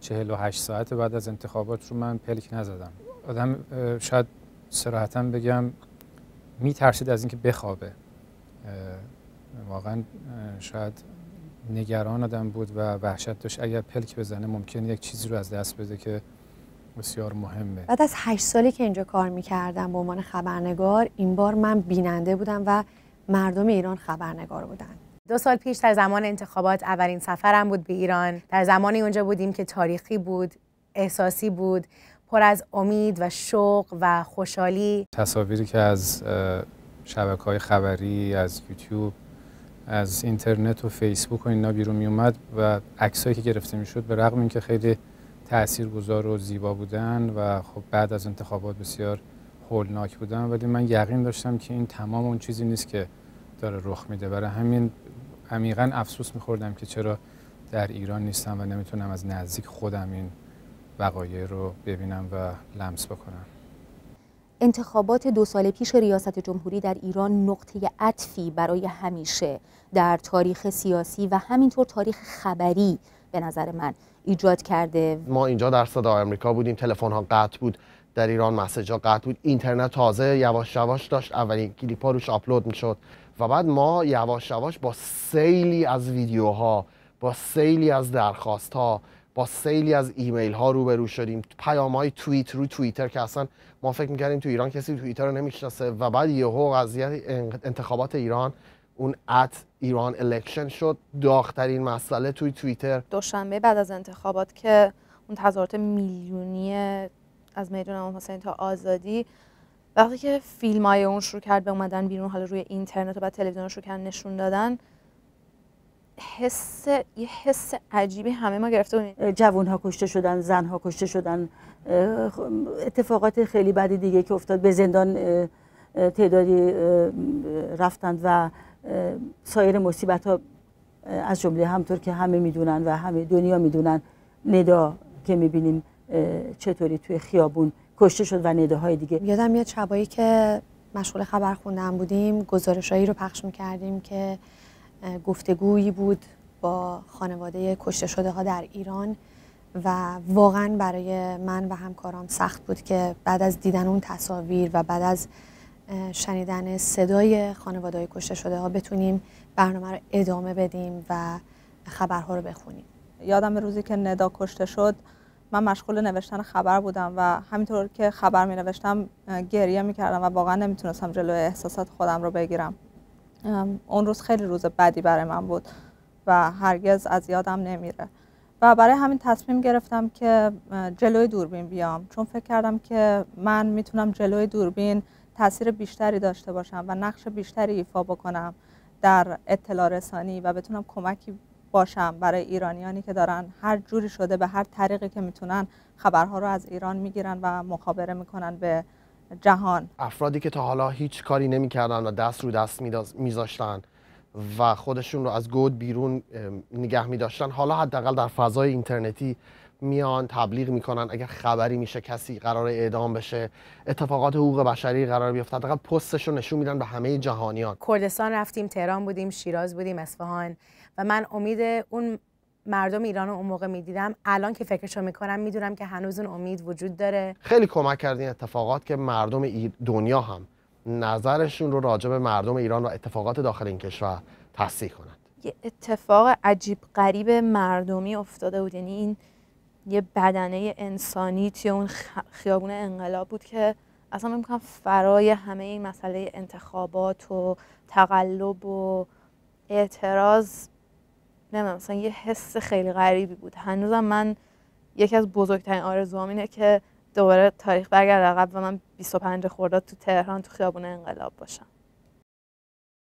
48 ساعت بعد از انتخابات رو من پلک نزدم آدم شاید سراحتا بگم میترسید از اینکه بخوابه واقعا شاید نگران آدم بود و وحشت داشت اگر پلک بزنه ممکن یک چیزی رو از دست بده که بسیار مهمه بعد از هشت سالی که اینجا کار میکردم به عنوان خبرنگار این بار من بیننده بودم و مردم ایران خبرنگار بودند دو سال پیش در زمان انتخابات اولین سفرم بود به ایران در زمانی اونجا بودیم که تاریخی بود احساسی بود پر از امید و شوق و خوشحالی تصاویری که از شبکه های خبری از یوتیوب از اینترنت و فیسبوک و اینا بیرون میومد و عکسایی که گرفته شد به رغم اینکه خیلی تاثیرگذار و زیبا بودن و خب بعد از انتخابات بسیار هولناک بودن ولی من یقین داشتم که این تمام اون چیزی نیست که داره رخ میده برای همین عمیقا افسوس میخوردم که چرا در ایران نیستم و نمیتونم از نزدیک خودم این وقایع رو ببینم و لمس بکنم انتخابات دو سال پیش ریاست جمهوری در ایران نقطه عطفی برای همیشه در تاریخ سیاسی و همینطور تاریخ خبری به نظر من ایجاد کرده ما اینجا در صدا آمریکا بودیم تلفن ها قطع بود در ایران مسیج ها قطع بود اینترنت تازه یواش یواش داشت اولین کلیپ ها روش آپلود میشد و بعد ما یواش یواش با سیلی از ویدیوها با سیلی از درخواست ها با سیلی از ایمیل ها روبرو شدیم پیام های توییت رو توییتر که اصلا ما فکر میکردیم تو ایران کسی توییتر رو نمیشناسه و بعد یهو قضیه انتخابات ایران اون ات ایران الکشن شد داخترین مسئله توی توییتر دوشنبه بعد از انتخابات که اون تظاهرات میلیونی از میدون امام حسین تا آزادی وقتی که فیلم های اون شروع کرد به اومدن بیرون حالا روی اینترنت و بعد تلویزیون شروع کردن نشون دادن حس یه حس عجیبی همه ما گرفته بودیم جوان ها کشته شدن زن ها کشته شدن اتفاقات خیلی بدی دیگه که افتاد به زندان تعدادی رفتند و سایر مصیبت ها از جمله همطور که همه میدونن و همه دنیا میدونن ندا که میبینیم چطوری توی خیابون کشته شد و های دیگه یادم یه شبایی که مشغول خبر خوندن بودیم گزارشایی رو پخش میکردیم که گفتگویی بود با خانواده کشته شده ها در ایران و واقعا برای من و همکارام سخت بود که بعد از دیدن اون تصاویر و بعد از شنیدن صدای خانواده های کشته شده ها بتونیم برنامه رو ادامه بدیم و خبرها رو بخونیم یادم روزی که ندا کشته شد من مشغول نوشتن خبر بودم و همینطور که خبر می نوشتم گریه می کردم و واقعا نمیتونستم جلوی احساسات خودم رو بگیرم اون روز خیلی روز بدی برای من بود و هرگز از یادم نمیره و برای همین تصمیم گرفتم که جلوی دوربین بیام چون فکر کردم که من میتونم جلوی دوربین تاثیر بیشتری داشته باشم و نقش بیشتری ایفا بکنم در اطلاع رسانی و بتونم کمکی باشم برای ایرانیانی که دارن هر جوری شده به هر طریقی که میتونن خبرها رو از ایران میگیرن و مخابره میکنن به جهان افرادی که تا حالا هیچ کاری نمیکردن و دست رو دست میذاشتن و خودشون رو از گود بیرون نگه میداشتن حالا حداقل در فضای اینترنتی میان تبلیغ میکنن اگر خبری میشه کسی قرار اعدام بشه اتفاقات حقوق بشری قرار بیفته فقط پستش رو نشون میدن به همه جهانیان کردستان رفتیم تهران بودیم شیراز بودیم اصفهان و من امید اون مردم ایران اون موقع میدیدم الان که فکرشو میکنم میدونم که هنوز اون امید وجود داره خیلی کمک کردین اتفاقات که مردم دنیا هم نظرشون رو راجع به مردم ایران و اتفاقات داخل این کشور تصحیح کنند یه اتفاق عجیب غریب مردمی افتاده بود یعنی این یه بدنه انسانی توی اون خیابون انقلاب بود که اصلا میکنم فرای همه این مسئله انتخابات و تقلب و اعتراض نمیدونم مثلا یه حس خیلی غریبی بود هنوزم من یکی از بزرگترین آرزوام اینه که دوباره تاریخ برگرد عقب و من 25 خورداد تو تهران تو خیابون انقلاب باشم